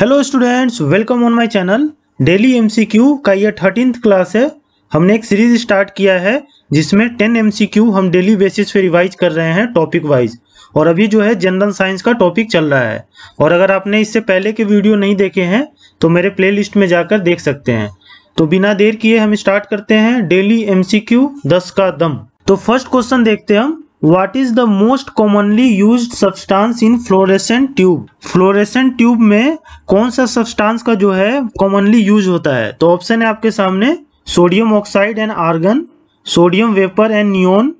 hello students welcome on my channel daily MCQ का ये thirteen class है हमने एक सीरीज स्टार्ट किया है जिसमें टेन एमसीक्यू हम डेली बेसिस पे रिवाइज कर रहे हैं टॉपिक वाइज और अभी जो है जनरल साइंस का टॉपिक चल रहा है और अगर आपने इससे पहले के वीडियो नहीं देखे हैं तो मेरे प्ले में जाकर देख सकते हैं तो बिना देर किए हम स्टार्ट करते हैं डेली एम सी का दम तो फर्स्ट क्वेश्चन देखते हैं हम what is the most commonly use substance in fluorescent tube fluorescent tube में कौन सा सब्सटांस का जो है कॉमनली यूज होता है तो ऑप्शन है आपके सामने sodium oxide and argon sodium vapour and neon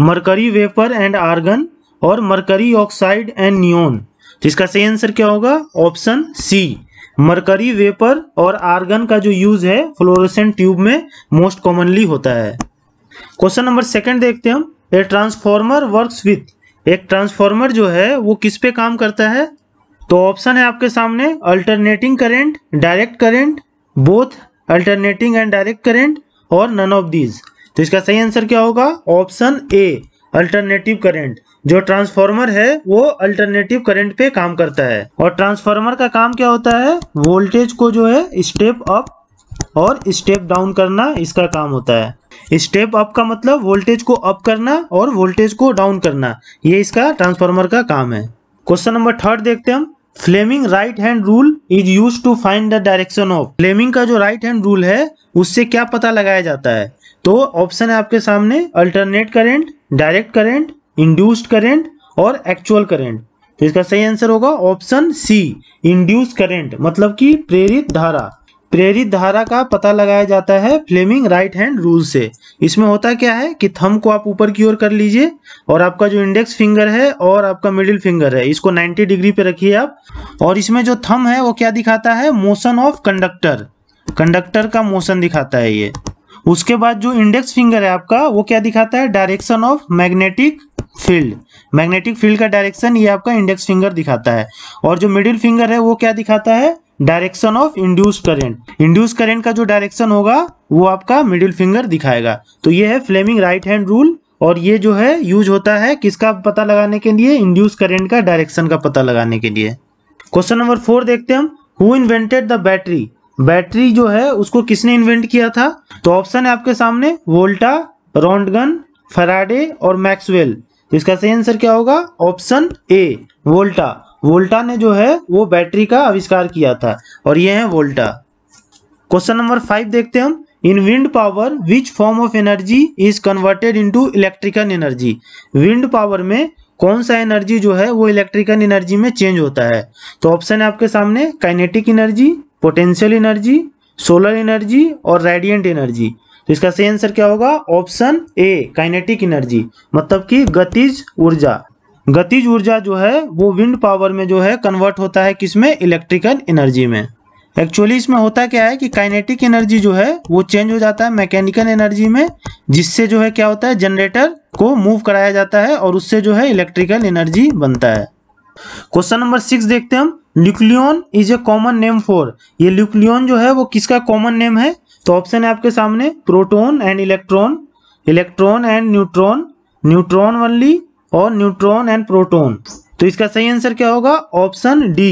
mercury vapour and argon और मरकरी ऑक्साइड एंड नियोन इसका सही आंसर क्या होगा ऑप्शन सी मरकरी वेपर और आर्गन का जो यूज है फ्लोरोसेंट ट्यूब में मोस्ट कॉमनली होता है क्वेश्चन नंबर सेकंड देखते हैं हम ए ट्रांसफॉर्मर वर्क्स विथ एक ट्रांसफॉर्मर जो है वो किस पे काम करता है तो ऑप्शन है आपके सामने alternating current direct current both alternating and direct current और नन ऑफ दीज तो इसका सही आंसर क्या होगा ऑप्शन ए अल्टरनेटिव करेंट जो ट्रांसफॉर्मर है वो अल्टरनेटिव करंट पे काम करता है और ट्रांसफॉर्मर का काम क्या होता है वोल्टेज को जो है स्टेप अप और स्टेप डाउन करना इसका काम होता है स्टेप अप का मतलब वोल्टेज को अप करना और वोल्टेज को डाउन करना ये इसका ट्रांसफार्मर का काम है क्वेश्चन नंबर थर्ड देखते हैं हम Fleming right hand rule is use to find the direction of Fleming का जो राइट हैंड रूल है उससे क्या पता लगाया जाता है तो ऑप्शन है आपके सामने alternate current direct current induced current और एक्चुअल करेंट तो इसका सही आंसर होगा ऑप्शन सी इंड्यूस करेंट मतलब कि प्रेरित धारा प्रेरित धारा का पता लगाया जाता है फ्लेमिंग राइट हैंड रूल से इसमें होता क्या है कि थम को आप ऊपर की ओर कर लीजिए और आपका जो इंडेक्स फिंगर है और आपका मिडिल फिंगर है इसको 90 डिग्री पे रखिए आप और इसमें जो थम है वो क्या दिखाता है मोशन ऑफ कंडक्टर कंडक्टर का मोशन दिखाता है ये उसके बाद जो इंडेक्स फिंगर है आपका वो क्या दिखाता है direction of magnetic field magnetic field का डायरेक्शन ये आपका इंडेक्स फिंगर दिखाता है और जो मिडिल फिंगर है वो क्या दिखाता है direction of induce current induce current का जो डायरेक्शन होगा वो आपका मिडिल फिंगर दिखाएगा तो ये है फ्लेमिंग राइट हैंड रूल और ये जो है यूज होता है किसका पता लगाने के लिए इंड्यूस करेंट का डायरेक्शन का पता लगाने के लिए क्वेश्चन नंबर फोर देखते हैं हम who invented the battery battery जो है उसको किसने इन्वेंट किया था तो ऑप्शन है आपके सामने वोल्टा रॉन्डगन फराडे और मैक्सवेल तो इसका सही आंसर क्या होगा ऑप्शन ए वोल्टा वोल्टा ने जो है वो बैटरी का आविष्कार किया था और ये है वोल्टा क्वेश्चन नंबर फाइव देखते हैं हम in wind power which form of energy is converted into electrical energy wind power में कौन सा एनर्जी जो है वो इलेक्ट्रिकल एनर्जी में चेंज होता है तो ऑप्शन है आपके सामने kinetic energy potential energy solar energy और रेडियंट एनर्जी तो इसका सही आंसर क्या होगा ऑप्शन ए काइनेटिक एनर्जी मतलब कि गतिज ऊर्जा गतिज ऊर्जा जो है वो विंड पावर में जो है कन्वर्ट होता है किसमें इलेक्ट्रिकल एनर्जी में एक्चुअली इसमें होता क्या है कि काइनेटिक एनर्जी जो है वो चेंज हो जाता है मैकेनिकल एनर्जी में जिससे जो है क्या होता है जनरेटर को मूव कराया जाता है और उससे जो है इलेक्ट्रिकल एनर्जी बनता है क्वेश्चन नंबर सिक्स देखते हैं हम nucleon is a common name for ये न्यूक्लियन जो है वो किसका कॉमन नेम है तो ऑप्शन है आपके सामने proton and electron electron and neutron neutron only और न्यूट्रॉन एंड प्रोटोन तो इसका सही आंसर क्या होगा option D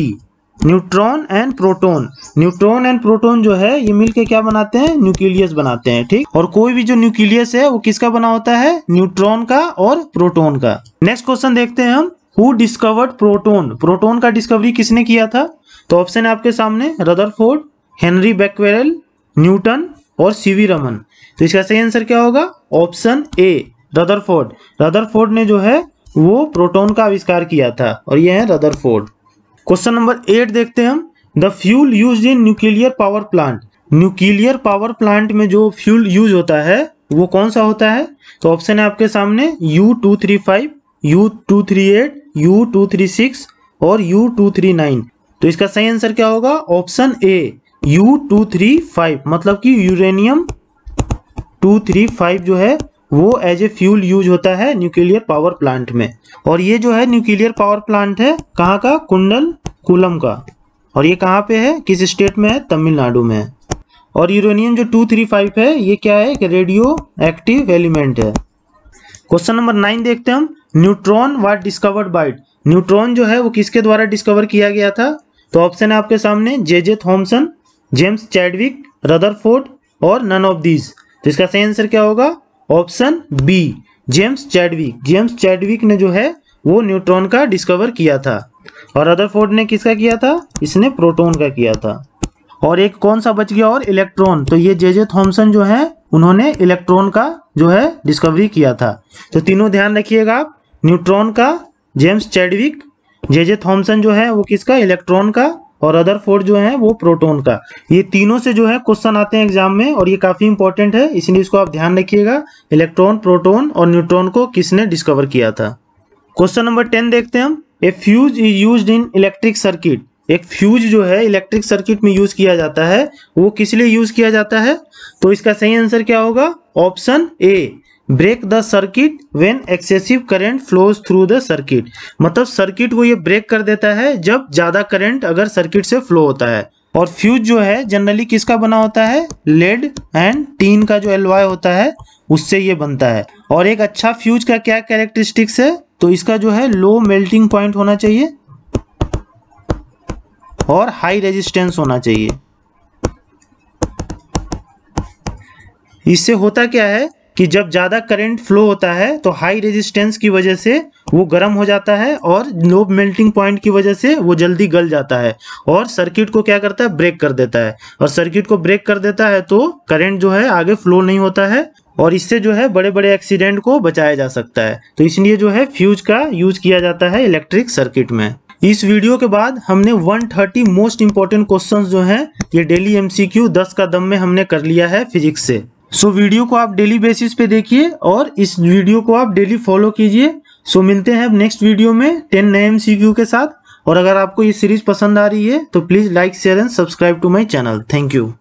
neutron and proton neutron and proton जो है ये मिलके क्या बनाते हैं न्यूक्लियस बनाते हैं ठीक और कोई भी जो न्यूक्लियस है वो किसका बना होता है न्यूट्रॉन का और प्रोटोन का नेक्स्ट क्वेश्चन देखते हैं हम हु डिस्कवर्ड प्रोटोन प्रोटोन का डिस्कवरी किसने किया था तो ऑप्शन है आपके सामने रदरफोर्ड हेनरी बैकवेरल न्यूटन और सीवी रमन तो इसका सही आंसर क्या होगा ऑप्शन ए रदरफोर्ड रदरफोर्ड ने जो है वो प्रोटोन का आविष्कार किया था और यह है रदरफोर्ड क्वेश्चन नंबर एट देखते हैं हम the fuel use in nuclear power plant nuclear power plant में जो फ्यूल यूज होता है वो कौन सा होता है तो ऑप्शन है आपके सामने U two three five U two three eight U two three six और यू टू थ्री नाइन तो इसका सही आंसर क्या होगा option A U two three five मतलब कि यूरेनियम टू थ्री फाइव जो है वो एज ए फ्यूल यूज होता है न्यूक्लियर पावर प्लांट में और ये जो है न्यूक्लियर पावर प्लांट है कहाँ का कुंडल कुलम का और ये कहाँ पे है किस स्टेट में है तमिलनाडु में है और यूरेनियम जो टू थ्री फाइव है ये क्या है एक रेडियो एक्टिव एलिमेंट है क्वेश्चन नंबर नाइन देखते हैं हम neutron what discovered by neutron जो है वो किसके द्वारा डिस्कवर किया गया था तो ऑप्शन है आपके सामने J J Thomson James Chadwick Rutherford और नन ऑफ दीज तो इसका सही आंसर क्या होगा option B James Chadwick James Chadwick ने जो है वो न्यूट्रॉन का डिस्कवर किया था और रदरफोर्ड ने किसका किया था इसने प्रोटॉन का किया था और एक कौन सा बच गया और इलेक्ट्रॉन तो ये जे जे थॉम्सन जो है उन्होंने इलेक्ट्रॉन का जो है डिस्कवरी किया था तो तीनों ध्यान रखिएगा आप न्यूट्रॉन का James Chadwick J J Thomson जो है वो किसका इलेक्ट्रॉन का और अदर फोर जो है वो प्रोटोन का ये तीनों से जो है क्वेश्चन आते हैं एग्जाम में और ये काफी इंपॉर्टेंट है इसलिए इसको आप ध्यान रखिएगा इलेक्ट्रॉन प्रोटोन और न्यूट्रॉन को किसने डिस्कवर किया था क्वेश्चन नंबर टेन देखते हैं हम a fuse is use in electric circuit एक फ्यूज जो है इलेक्ट्रिक सर्किट में यूज किया जाता है वो किस लिए यूज किया जाता है तो इसका सही आंसर क्या होगा option A break the circuit when excessive current flows through the circuit मतलब सर्किट को ये ब्रेक कर देता है जब ज़्यादा करंट अगर सर्किट से फ्लो होता है और फ्यूज जो है जनरली किसका बना होता है लेड एंड टीन का जो एलवाई होता है उससे ये बनता है और एक अच्छा फ्यूज का क्या कैरेक्टरिस्टिक्स है तो इसका जो है लो मेल्टिंग पॉइंट होना चाहिए और हाई रेजिस्टेंस होना चाहिए इससे होता क्या है कि जब ज़्यादा करंट फ्लो होता है तो हाई रेजिस्टेंस की वजह से वो गर्म हो जाता है और लो मेल्टिंग पॉइंट की वजह से वो जल्दी गल जाता है और सर्किट को क्या करता है ब्रेक कर देता है और सर्किट को ब्रेक कर देता है तो करंट जो है आगे फ्लो नहीं होता है और इससे जो है बड़े बड़े एक्सीडेंट को बचाया जा सकता है तो इसलिए जो है फ्यूज का यूज किया जाता है इलेक्ट्रिक सर्किट में इस वीडियो के बाद हमने 130 मोस्ट इम्पॉर्टेंट क्वेश्चंस जो हैं ये डेली एमसीक्यू 10 का दम में हमने कर लिया है फिजिक्स से सो so, वीडियो को आप डेली बेसिस पे देखिए और इस वीडियो को आप डेली फॉलो कीजिए सो so, मिलते हैं अब नेक्स्ट वीडियो में टेन नए एम के साथ और अगर आपको ये सीरीज पसंद आ रही है तो please like share and subscribe to my channel thank you